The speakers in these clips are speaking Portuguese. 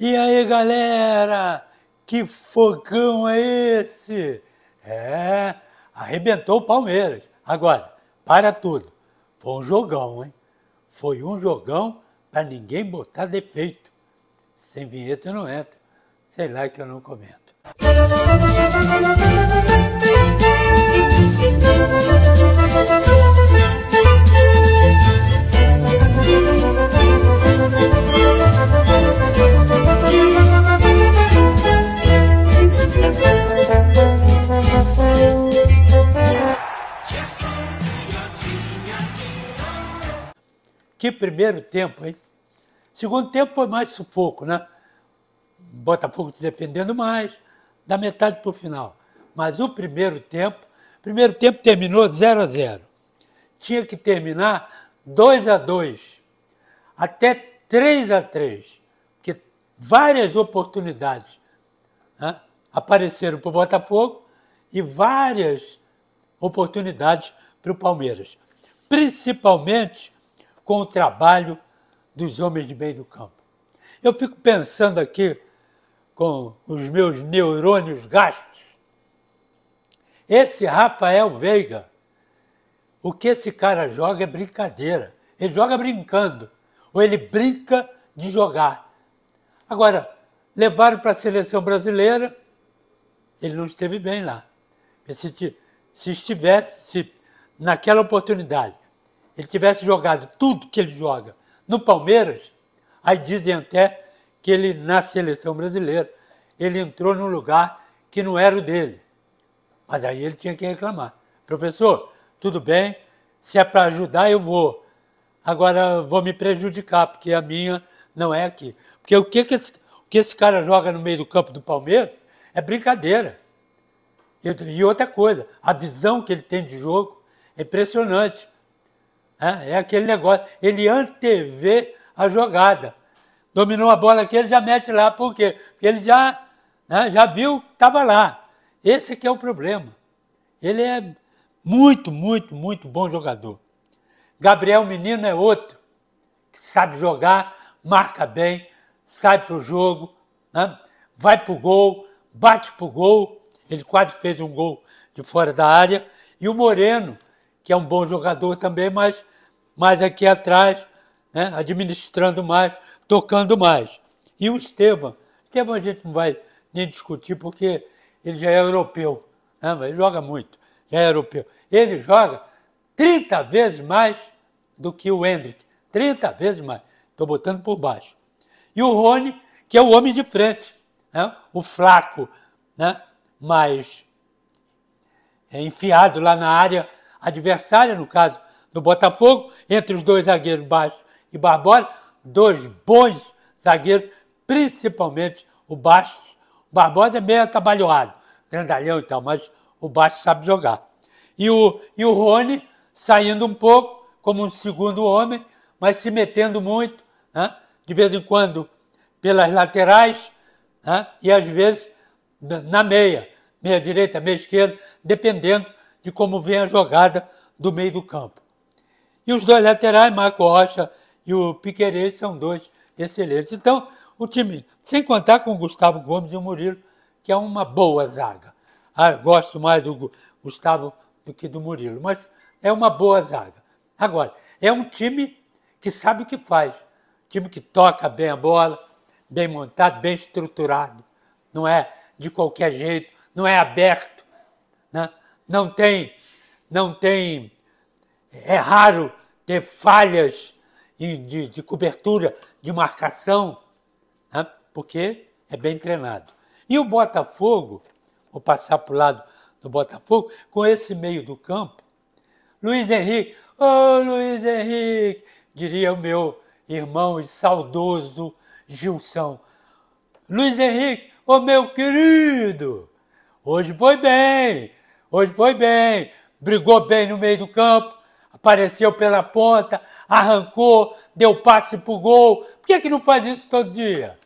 E aí galera, que fogão é esse? É, arrebentou o Palmeiras. Agora, para tudo. Foi um jogão, hein? Foi um jogão para ninguém botar defeito. Sem vinheta eu não entro. Sei lá que eu não comento. Música primeiro tempo, hein? Segundo tempo foi mais sufoco, né? Botafogo se defendendo mais, da metade para o final. Mas o primeiro tempo, primeiro tempo terminou 0 a 0. Tinha que terminar 2 a 2, até 3 a 3, porque várias oportunidades né, apareceram para o Botafogo e várias oportunidades para o Palmeiras. Principalmente com o trabalho dos homens de bem do campo. Eu fico pensando aqui com os meus neurônios gastos. Esse Rafael Veiga, o que esse cara joga é brincadeira. Ele joga brincando, ou ele brinca de jogar. Agora, levaram para a seleção brasileira, ele não esteve bem lá. Se, se estivesse se, naquela oportunidade, ele tivesse jogado tudo que ele joga no Palmeiras, aí dizem até que ele, na seleção brasileira, ele entrou num lugar que não era o dele. Mas aí ele tinha que reclamar. Professor, tudo bem, se é para ajudar, eu vou. Agora vou me prejudicar, porque a minha não é aqui. Porque o que, que, esse, o que esse cara joga no meio do campo do Palmeiras é brincadeira. E, e outra coisa, a visão que ele tem de jogo é impressionante. É, é aquele negócio, ele antevê a jogada. Dominou a bola aqui, ele já mete lá, por quê? Porque ele já, né, já viu que estava lá. Esse que é o problema. Ele é muito, muito, muito bom jogador. Gabriel Menino é outro, que sabe jogar, marca bem, sai para o jogo, né? vai para o gol, bate para o gol. Ele quase fez um gol de fora da área. E o Moreno, que é um bom jogador também, mas mais aqui atrás, né, administrando mais, tocando mais. E o Estevam, Estevam a gente não vai nem discutir porque ele já é europeu, né, ele joga muito, já é europeu. Ele joga 30 vezes mais do que o Hendrick, 30 vezes mais, estou botando por baixo. E o Rony, que é o homem de frente, né, o flaco, né, mais é, enfiado lá na área, adversária, no caso do Botafogo, entre os dois zagueiros Baixo e Barbosa, dois bons zagueiros, principalmente o Baixo. O Barbosa é meio atabalhoado, grandalhão e tal, mas o Baixo sabe jogar. E o, e o Rony saindo um pouco, como um segundo homem, mas se metendo muito, né? de vez em quando pelas laterais né? e às vezes na meia, meia direita, meia esquerda, dependendo de como vem a jogada do meio do campo. E os dois laterais, Marco Rocha e o Piqueires, são dois excelentes. Então, o time, sem contar com o Gustavo Gomes e o Murilo, que é uma boa zaga. Ah, gosto mais do Gustavo do que do Murilo, mas é uma boa zaga. Agora, é um time que sabe o que faz. Time que toca bem a bola, bem montado, bem estruturado. Não é de qualquer jeito, não é aberto. Né? não tem, não tem, é raro ter falhas de, de cobertura, de marcação, né? porque é bem treinado. E o Botafogo, vou passar para o lado do Botafogo, com esse meio do campo, Luiz Henrique, ô oh, Luiz Henrique, diria o meu irmão e saudoso Gilson. Luiz Henrique, ô oh, meu querido, hoje foi bem, Hoje foi bem, brigou bem no meio do campo, apareceu pela ponta, arrancou, deu passe pro gol. Por que, é que não faz isso todo dia?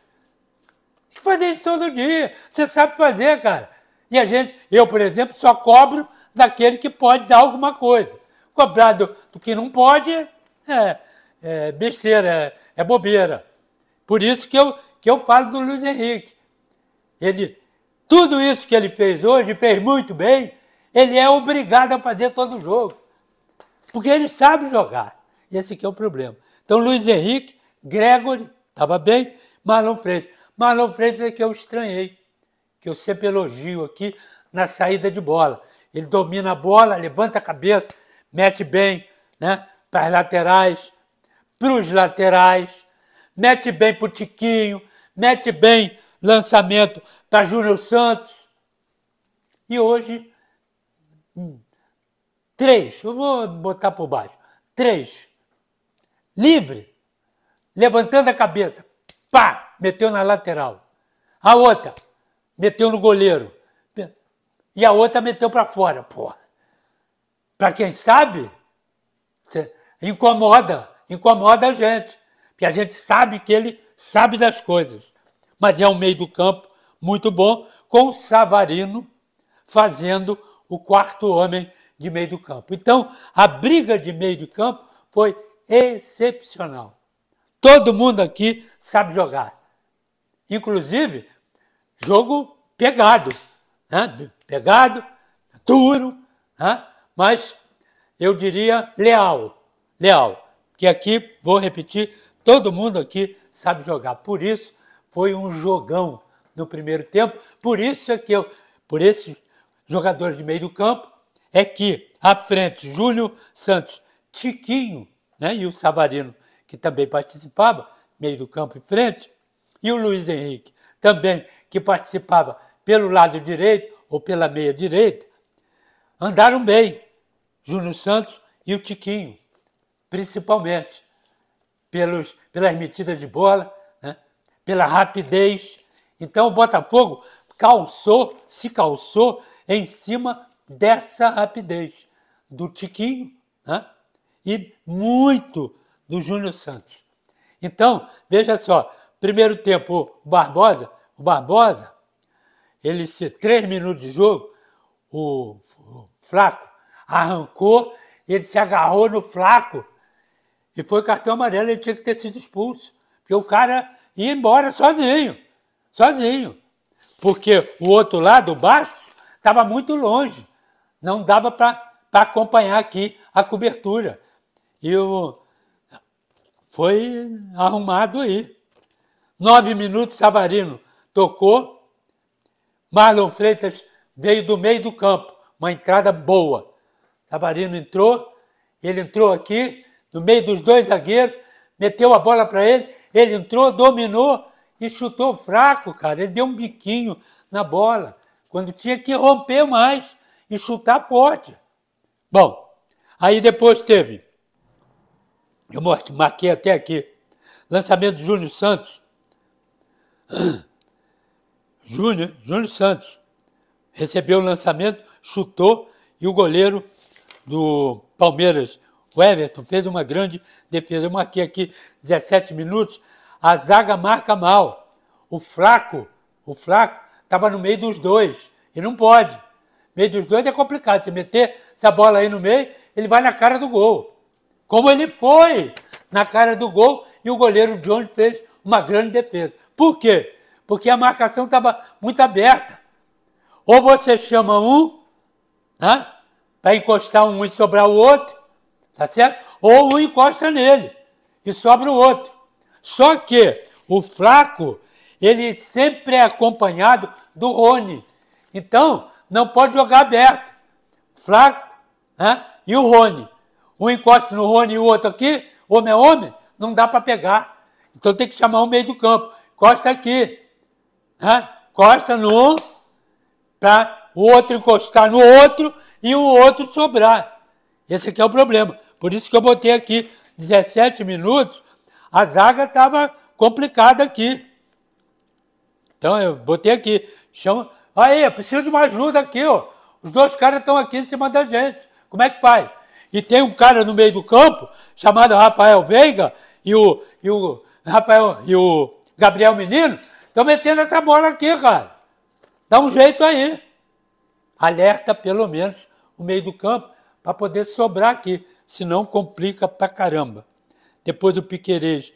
Tem que fazer isso todo dia. Você sabe fazer, cara. E a gente, eu, por exemplo, só cobro daquele que pode dar alguma coisa. Cobrar do, do que não pode é, é, é besteira, é, é bobeira. Por isso que eu, que eu falo do Luiz Henrique. Ele, tudo isso que ele fez hoje, fez muito bem, ele é obrigado a fazer todo o jogo. Porque ele sabe jogar. Esse é o problema. Então, Luiz Henrique, Gregory, estava bem, Marlon Freitas. Marlon Freitas é que eu estranhei, que eu sempre elogio aqui na saída de bola. Ele domina a bola, levanta a cabeça, mete bem né, para as laterais, para os laterais, mete bem para o Tiquinho, mete bem lançamento para Júnior Santos. E hoje Três, eu vou botar por baixo. Três, livre, levantando a cabeça, pá, meteu na lateral. A outra, meteu no goleiro. E a outra meteu para fora, pô Para quem sabe, incomoda, incomoda a gente. Porque a gente sabe que ele sabe das coisas. Mas é um meio do campo muito bom, com o Savarino fazendo o quarto homem de meio do campo. Então, a briga de meio do campo foi excepcional. Todo mundo aqui sabe jogar. Inclusive, jogo pegado, né? pegado, duro, né? mas eu diria leal, leal. Que aqui, vou repetir, todo mundo aqui sabe jogar. Por isso, foi um jogão no primeiro tempo. Por isso é que eu, por esses jogadores de meio campo, é que à frente Júlio Santos Tiquinho né, e o Savarino, que também participava, meio do campo e frente, e o Luiz Henrique, também que participava pelo lado direito ou pela meia direita, andaram bem, Júnior Santos e o Tiquinho, principalmente pelos, pelas metidas de bola, né, pela rapidez. Então o Botafogo calçou, se calçou em cima dessa rapidez do Tiquinho né? e muito do Júnior Santos. Então, veja só, primeiro tempo o Barbosa, o Barbosa, ele se três minutos de jogo, o, o Flaco arrancou, ele se agarrou no Flaco e foi cartão amarelo, ele tinha que ter sido expulso, porque o cara ia embora sozinho, sozinho. Porque o outro lado, o baixo, Estava muito longe, não dava para acompanhar aqui a cobertura. E o, foi arrumado aí. Nove minutos, Savarino tocou, Marlon Freitas veio do meio do campo, uma entrada boa. Savarino entrou, ele entrou aqui, no meio dos dois zagueiros, meteu a bola para ele, ele entrou, dominou e chutou fraco, cara. Ele deu um biquinho na bola quando tinha que romper mais e chutar forte. Bom, aí depois teve, eu marquei até aqui, lançamento de Júnior Santos. Júnior, Júnior Santos recebeu o lançamento, chutou e o goleiro do Palmeiras, o Everton, fez uma grande defesa. Eu marquei aqui 17 minutos. A zaga marca mal. O fraco, o fraco estava no meio dos dois. E não pode. Meio dos dois é complicado. Você meter essa bola aí no meio, ele vai na cara do gol. Como ele foi na cara do gol e o goleiro Jones fez uma grande defesa. Por quê? Porque a marcação estava muito aberta. Ou você chama um, né, para encostar um e sobrar o outro, tá certo? Ou um encosta nele e sobra o outro. Só que o Flaco ele sempre é acompanhado do Rony. Então, não pode jogar aberto. Flaco né? e o Rony. Um encosta no Rony e o outro aqui, homem é homem, não dá para pegar. Então tem que chamar o meio do campo. Costa aqui. Né? Costa no para o outro encostar no outro e o outro sobrar. Esse aqui é o problema. Por isso que eu botei aqui 17 minutos, a zaga estava complicada aqui. Então eu botei aqui, chama. Aí, eu preciso de uma ajuda aqui, ó. Os dois caras estão aqui em cima da gente. Como é que faz? E tem um cara no meio do campo, chamado Rafael Veiga, e o, e o Rafael e o Gabriel Menino, estão metendo essa bola aqui, cara. Dá um jeito aí. Alerta, pelo menos, o meio do campo, para poder sobrar aqui. Senão complica pra caramba. Depois o Piquerez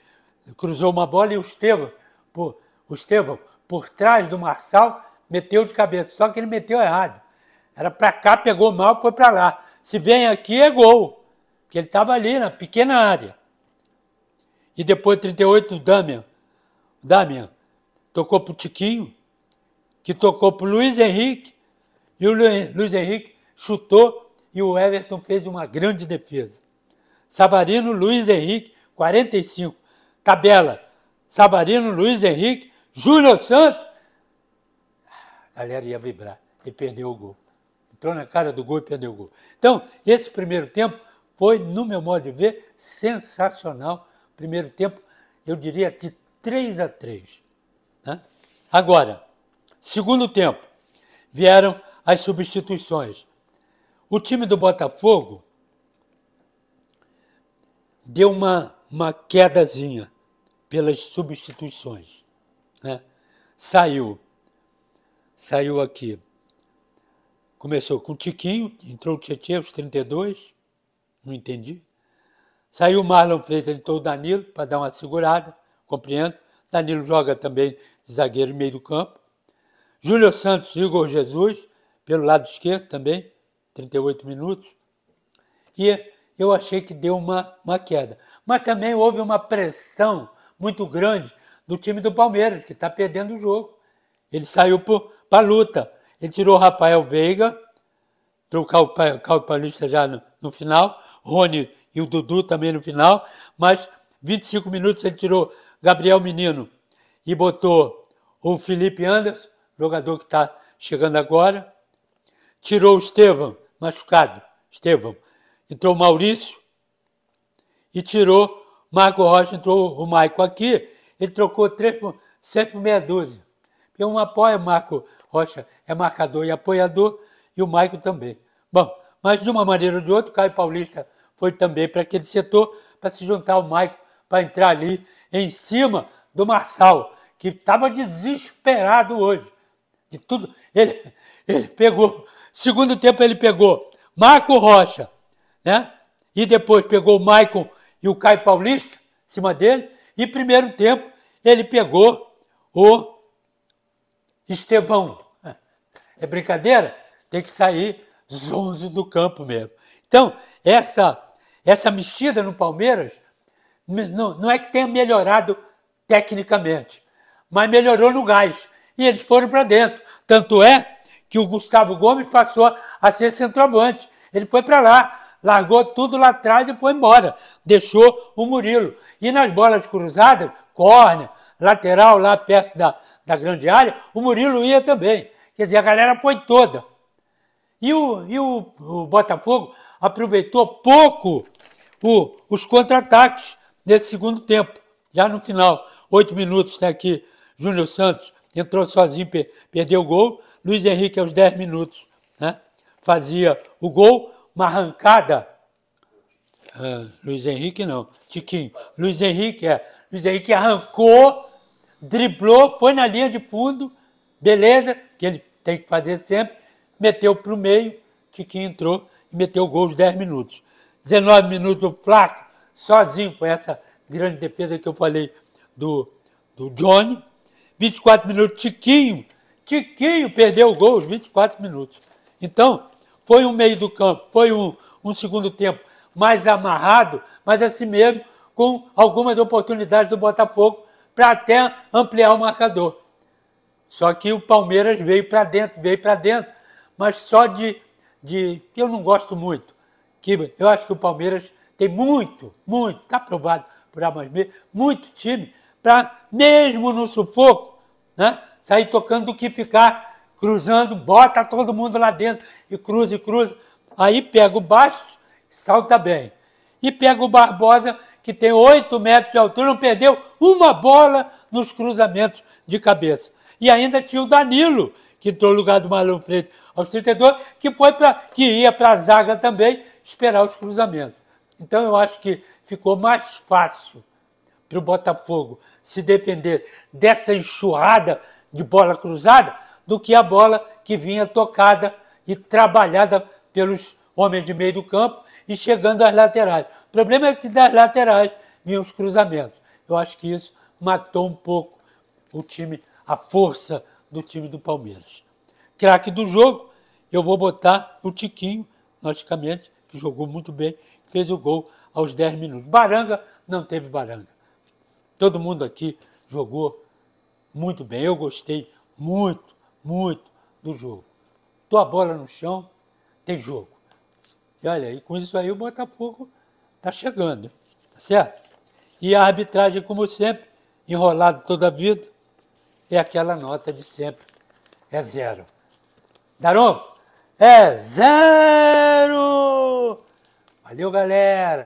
cruzou uma bola e o Estevão, pô, o Estevão por trás do Marçal, meteu de cabeça. Só que ele meteu errado. Era para cá, pegou mal, foi para lá. Se vem aqui, é gol. Porque ele estava ali na pequena área. E depois, 38, o Damian. O Damian tocou para o Tiquinho, que tocou para o Luiz Henrique. E o Luiz Henrique chutou e o Everton fez uma grande defesa. Savarino, Luiz Henrique, 45. Tabela, Savarino, Luiz Henrique, Júnior Santos. A galera ia vibrar e perdeu o gol. Entrou na cara do gol e perdeu o gol. Então, esse primeiro tempo foi, no meu modo de ver, sensacional. Primeiro tempo, eu diria de 3 a 3. Né? Agora, segundo tempo, vieram as substituições. O time do Botafogo deu uma, uma quedazinha pelas substituições saiu. Saiu aqui. Começou com o Tiquinho, entrou o Tietchan aos 32, não entendi. Saiu o Marlon Freitas, entrou o Danilo para dar uma segurada, compreendo. Danilo joga também de zagueiro meio do campo. Júlio Santos, Igor Jesus, pelo lado esquerdo também, 38 minutos. E eu achei que deu uma, uma queda. Mas também houve uma pressão muito grande do time do Palmeiras, que está perdendo o jogo. Ele saiu para a luta. Ele tirou o Rafael Veiga, trocou o Caio Paulista já no, no final, Rony e o Dudu também no final, mas 25 minutos ele tirou Gabriel Menino e botou o Felipe Anderson, jogador que está chegando agora, tirou o Estevam, machucado, Estevam, entrou o Maurício e tirou Marco Rocha, entrou o Maico aqui, ele trocou três, sete por meia dúzia. Eu apoio o Marco Rocha, é marcador e apoiador, e o Maico também. Bom, mas de uma maneira ou de outra, o Caio Paulista foi também para aquele setor para se juntar ao Maico, para entrar ali em cima do Marçal, que estava desesperado hoje. De tudo, ele, ele pegou, segundo tempo ele pegou Marco Rocha, né? E depois pegou o Maicon e o Caio Paulista em cima dele. E primeiro tempo ele pegou o Estevão. É brincadeira? Tem que sair zonzo do campo mesmo. Então, essa essa mexida no Palmeiras não, não é que tenha melhorado tecnicamente, mas melhorou no gás. E eles foram para dentro. Tanto é que o Gustavo Gomes passou a ser centroavante. Ele foi para lá largou tudo lá atrás e foi embora. Deixou o Murilo. E nas bolas cruzadas, córnea, lateral lá perto da, da grande área, o Murilo ia também. Quer dizer, a galera foi toda. E o, e o, o Botafogo aproveitou pouco o, os contra-ataques nesse segundo tempo. Já no final, oito minutos até né, que Júnior Santos entrou sozinho, per, perdeu o gol. Luiz Henrique, aos dez minutos, né, fazia o gol uma arrancada. Ah, Luiz Henrique não, Tiquinho. Luiz Henrique é. Luiz Henrique arrancou, driblou, foi na linha de fundo, beleza, que ele tem que fazer sempre, meteu para o meio, Tiquinho entrou e meteu o gol de 10 minutos. 19 minutos o Flaco, sozinho, com essa grande defesa que eu falei do, do Johnny. 24 minutos, Tiquinho. Tiquinho perdeu o gol aos 24 minutos. Então, foi um meio do campo, foi um, um segundo tempo mais amarrado, mas assim mesmo com algumas oportunidades do Botafogo para até ampliar o marcador. Só que o Palmeiras veio para dentro, veio para dentro, mas só de, de. Eu não gosto muito. Que eu acho que o Palmeiras tem muito, muito, está provado por B, muito time para, mesmo no sufoco, né, sair tocando do que ficar cruzando, bota todo mundo lá dentro e cruza e cruza. Aí pega o baixo, salta bem. E pega o Barbosa, que tem 8 metros de altura, não perdeu uma bola nos cruzamentos de cabeça. E ainda tinha o Danilo, que entrou no lugar do Marlon Freitas aos 32, que, foi pra, que ia para a zaga também esperar os cruzamentos. Então eu acho que ficou mais fácil para o Botafogo se defender dessa enxurrada de bola cruzada do que a bola que vinha tocada e trabalhada pelos homens de meio do campo e chegando às laterais. O problema é que das laterais vinham os cruzamentos. Eu acho que isso matou um pouco o time, a força do time do Palmeiras. Craque do jogo, eu vou botar o Tiquinho, logicamente, que jogou muito bem, fez o gol aos 10 minutos. Baranga não teve baranga. Todo mundo aqui jogou muito bem. Eu gostei muito muito do jogo. Tua bola no chão, tem jogo. E olha, e com isso aí o Botafogo está chegando, tá certo? E a arbitragem, como sempre, enrolado toda a vida, é aquela nota de sempre, é zero. Daronco, é zero! Valeu, galera!